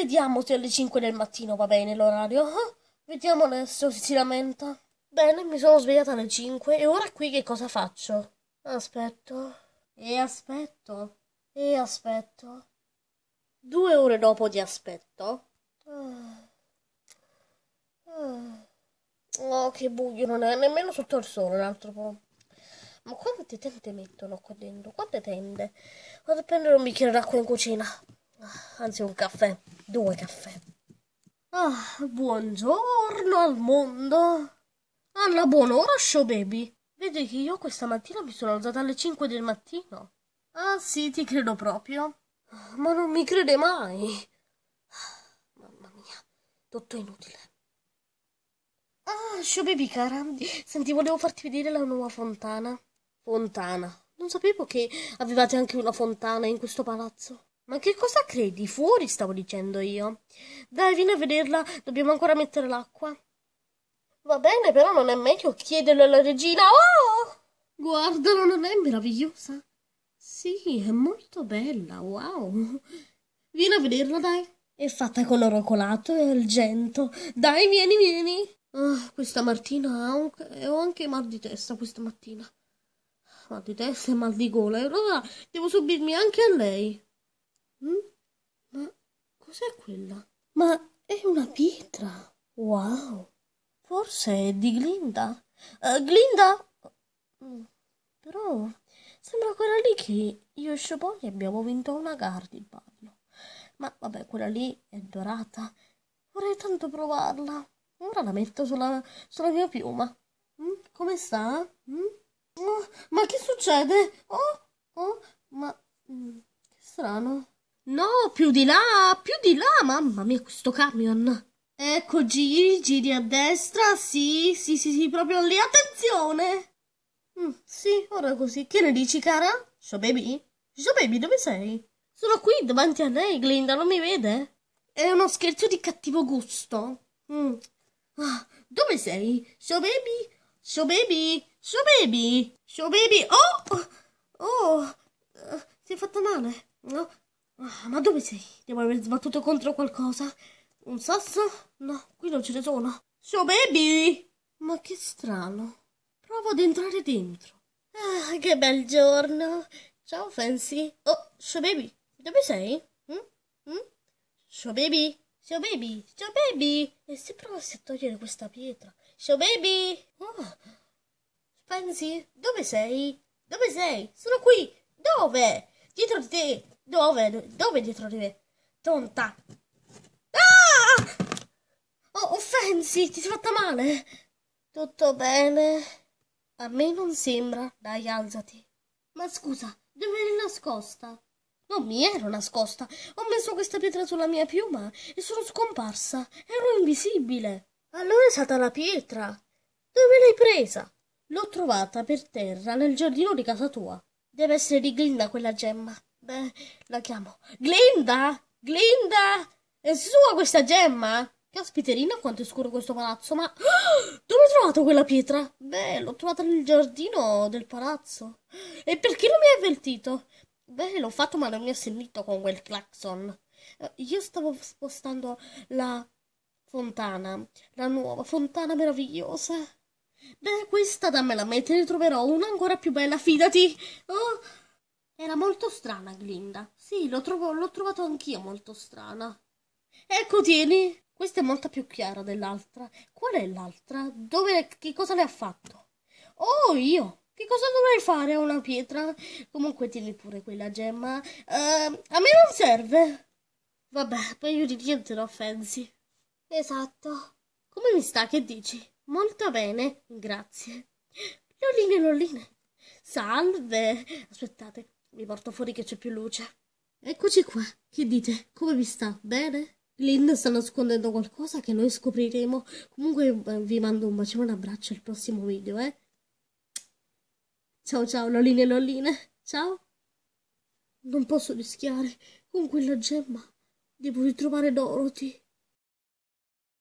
vediamo se alle 5 del mattino va bene l'orario. Eh? vediamo adesso se si lamenta. Bene, mi sono svegliata alle 5 e ora qui che cosa faccio? Aspetto. E aspetto. E aspetto. Due ore dopo di aspetto. Ah. Ah. Oh, che buio, non è nemmeno sotto il sole un altro po'. Ma quante tende mettono qua dentro? Quante tende? Vado a prendere un bicchiere d'acqua in cucina. Ah, anzi un caffè, due caffè. Ah, buongiorno al mondo. Alla buon'ora, show baby. Vedi che io questa mattina mi sono alzata alle 5 del mattino. Ah sì, ti credo proprio. Ma non mi crede mai. Mamma mia, tutto inutile. Ah, show baby cara, senti, volevo farti vedere la nuova fontana. Fontana. Non sapevo che avevate anche una fontana in questo palazzo. Ma che cosa credi? Fuori, stavo dicendo io. Dai, vieni a vederla, dobbiamo ancora mettere l'acqua. Va bene, però non è meglio chiederlo alla regina. Oh! Guardalo, non è meravigliosa? Sì, è molto bella, wow. Vieni a vederla, dai. È fatta con oro colato e argento. Dai, vieni, vieni. Oh, questa mattina ho anche, ho anche mal di testa questa mattina. Mal di testa e mal di gola. E allora devo subirmi anche a lei. Mm? Ma cos'è quella? Ma è una pietra. Wow. Forse è di Glinda. Uh, Glinda? Mm. Però sembra quella lì che io e Scioponi abbiamo vinto una gara di ballo. Ma vabbè, quella lì è dorata. Vorrei tanto provarla. Ora la metto sulla, sulla mia piuma. Mm? Come sta? Mm? Oh, ma che succede? Oh, oh, ma mm, che strano. No, più di là, più di là, mamma mia, questo camion. Ecco, giri, giri a destra, sì, sì, sì, sì, proprio lì, attenzione. Mm, sì, ora così. Che ne dici, cara? So baby? So baby, dove sei? Sono qui, davanti a lei, Glinda, non mi vede? È uno scherzo di cattivo gusto. Mm. Ah, dove sei? So baby? So baby? So baby? So baby? Oh! Oh! Uh, ti è fatto male? No? Ah, ma dove sei? Devo aver sbattuto contro qualcosa. Un sasso? No, qui non ce ne sono. So baby! Ma che strano. Provo ad entrare dentro. Ah, che bel giorno. Ciao Fancy. Oh, so baby, dove sei? Mm? Hm? Mm? Hm? So baby? So baby? So baby? E se provassi a togliere questa pietra? So baby? Oh. Fancy, dove sei? Dove sei? Sono qui! Dove? Dietro di te! Dove? Dove dietro di me? Tonta. Ah! Oh, offensi, ti sei fatta male? Tutto bene? A me non sembra. Dai, alzati. Ma scusa, dove eri nascosta? Non mi ero nascosta. Ho messo questa pietra sulla mia piuma e sono scomparsa. Ero invisibile. Allora è stata la pietra. Dove l'hai presa? L'ho trovata per terra nel giardino di casa tua. Deve essere di glinda quella gemma. Beh, la chiamo. Glinda! Glinda! È sua questa gemma? Caspiterina, quanto è scuro questo palazzo, ma... dove ho trovato quella pietra? Beh, l'ho trovata nel giardino del palazzo. E perché non mi hai avvertito? Beh, l'ho fatto ma non mi ha sentito con quel clacson. Eh, io stavo spostando la fontana, la nuova fontana meravigliosa. Beh, questa dammela a me, te ne troverò una ancora più bella, fidati. Oh, era molto strana Glinda. Sì, l'ho, trovo, l'ho trovato anch'io molto strana. Ecco, tieni. Questa è molto più chiara dell'altra. Qual è l'altra? Dove, che cosa le ha fatto? Oh, io. Che cosa dovrei fare a una pietra? Comunque tieni pure quella gemma. Uh, a me non serve. Vabbè, poi io di niente lo offensi. Esatto. Come mi sta, che dici? Molto bene, grazie. Lolline, lolline. Salve. Aspettate, mi porto fuori che c'è più luce. Eccoci qua. Che dite? Come vi sta? Bene? Lynn sta nascondendo qualcosa che noi scopriremo. Comunque eh, vi mando un bacione e un abbraccio al prossimo video, eh? Ciao ciao, lolline e lolline. Ciao. Non posso rischiare. Con quella gemma devo ritrovare Dorothy.